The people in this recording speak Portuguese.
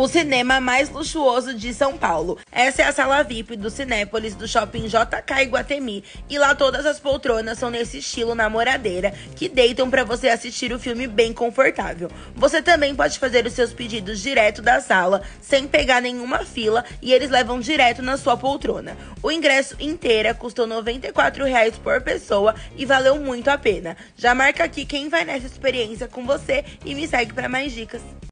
o cinema mais luxuoso de São Paulo. Essa é a sala VIP do Cinépolis do Shopping JK Iguatemi e lá todas as poltronas são nesse estilo namoradeira que deitam para você assistir o filme bem confortável. Você também pode fazer os seus pedidos direto da sala, sem pegar nenhuma fila e eles levam direto na sua poltrona. O ingresso inteira custou R$ 94 reais por pessoa e valeu muito a pena. Já marca aqui quem vai nessa experiência com você e me segue para mais dicas.